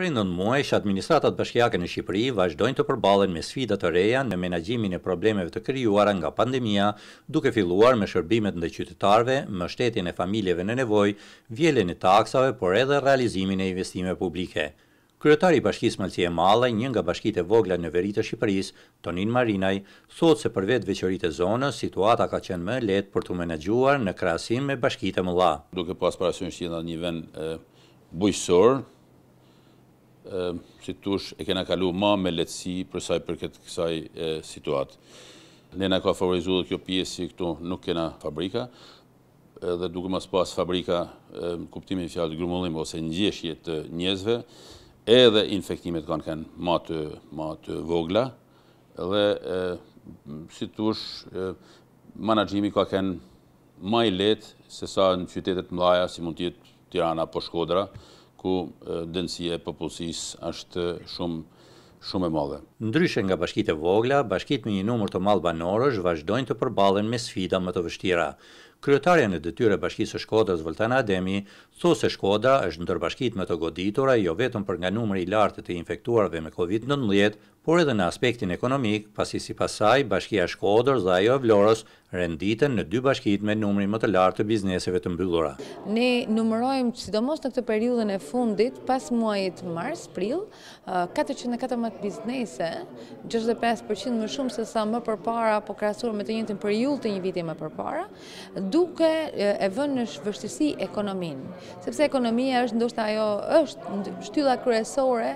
Prej nën muaj administratat bashkjake në Shqipëri vazhdojnë të përbalen me sfidat të reja në menagjimin e problemeve të kryuara nga pandemia, duke filluar me shërbimet në dhe qytetarve, më shtetin e familjeve në nevoj, vjelen e taksave, por edhe realizimin e investime publike. Kryetari i Bashkisë Malcie Malla, një nga bashkitë e vogla në veri të Shqipërisë, Tonin Marinaj, thot se për vetë veçoritë e zonës, situata ka qenë më lehtë për tu menaxhuar në krahasim me bashkitë mëdha. Duke pasur parasysh që në një vend bujqësor, Ehm, si të tush e kena kalu ma me letësi për saj për këtë kësaj situatë. Ne na ka favorizu dhe kjo pjesë si këtu nuk kena fabrika, dhe duke mas pas fabrika, ehm, kuptimin fjallë të grumullim, ose njëshjet të njëzve, edhe infektimet kanë kenë ma të vogla, dhe si tush managjimi ka ma i letë, se sa në qytetet mlaja, si mund të Tirana po Shkodra, ku dëndësia e popullësis është shumë shumë e madhe. Ndryshe nga bashkitë e vogla, bashkitë me një numër të malë banorësh vazhdojnë të përballen me sfida më të vështira kryetarja në e bashkisë Shkodrës Vëltana Ademi, thosë se Shkodra është në tërbashkit me të goditura jo vetëm për nga numëri i lartë të infektuarve me COVID-19, por edhe në aspektin ekonomik, pasi si pasaj, bashkia Shkodër dhe ajo e Vlorës renditen në dy bashkit me numëri më të lartë të bizneseve të mbyllura. Ne numërojmë, sidomos në këtë periudën e fundit, pas muajit mars, pril, 414 biznese, 65% më shumë se sa më përpara, po krasur me të njëtën për jullë të një vitin më përpara, duke e vënë në shvështësi ekonomin. Sepse ekonomia është ndoshtë ajo është shtylla kryesore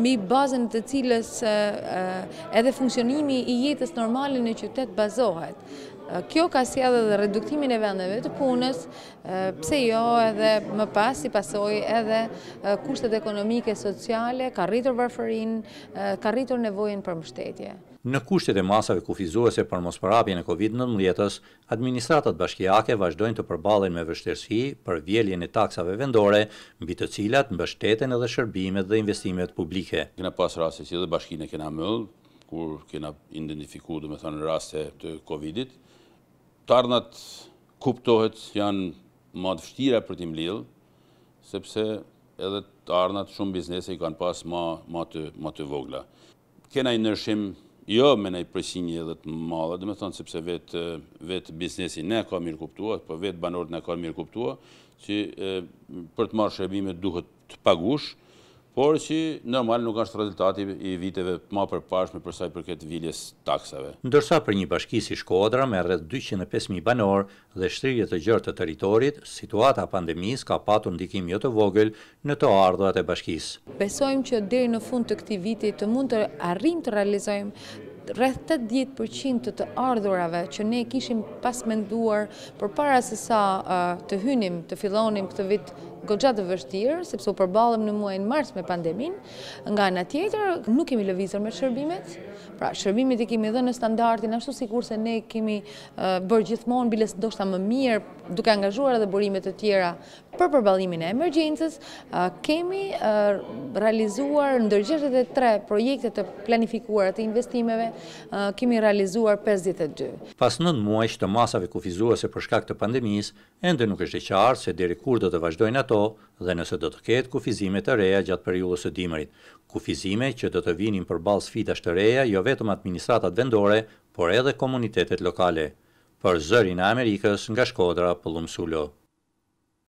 mi bazën të cilës edhe funksionimi i jetës normale në qytet bazohet. Kjo ka si edhe dhe reduktimin e vendeve të punës, pse jo edhe më pas si pasoj edhe kushtet ekonomike, sociale, ka rritur varfërin, ka rritur nevojën për mështetje. Në kushtet e masave kufizuese për mos në COVID-19-ës, administratat bashkijake vazhdojnë të përbalen me vështërsi për vjeljen e taksave vendore, mbi të cilat mbështeten edhe shërbimet dhe investimet publike. Kena pas rase që dhe bashkine kena mëllë, kur kena identifiku dhe me thënë rase të COVID-it. Tarnat kuptohet që janë madhë fështira për tim lillë, sepse edhe tarnat shumë biznese i kanë pas ma të vogla. Kena i nërshim Jo, me nëjë përshinje edhe të malë, dhe me thonë, sepse vetë biznesi ne ka mirë kuptua, po vetë banorët ne ka mirë kuptua, që për të marë shërbime duhet të pagushë, por që normal nuk është rezultati i viteve ma përpashme përsa i përket viljes taksave. Ndërsa për një bashki si Shkodra me rrët 205.000 banor dhe shtrirje të gjërë të teritorit, situata pandemis ka patu ndikim jo të vogël në të ardhët e bashkis. Besojmë që deri në fund të këti viti të mund të arrim të realizojmë rreth 80% të të ardhurave që ne kishim pas menduar për para se sa të hynim, të fillonim këtë vit gogjatë vështirë, sepse u përbalëm në muaj në mars me pandemin, nga nga tjetër nuk kemi lëvizër me shërbimet, pra shërbimet i kemi dhe në standartin, ashtu si kurse ne kemi bërë gjithmonë biles do shta më mirë, duke angazhuar edhe burimet të tjera për përbalimin e emergjensës, kemi realizuar në dërgjeshtet e tre projekte të planifikuar të investimeve, kemi realizuar 52. Pas nën muaj që të masave kufizuese për shkak të pandemis, ende nuk është e qartë se deri kur do të vazhdojnë dhe nëse do të ketë kufizime të reja gjatë periudhës së dimrit, kufizime që do të vinin përballë sfidash të reja, jo vetëm administratat vendore, por edhe komunitetet lokale. Për zërin e Amerikës nga Shkodra, Pëllum Sulo.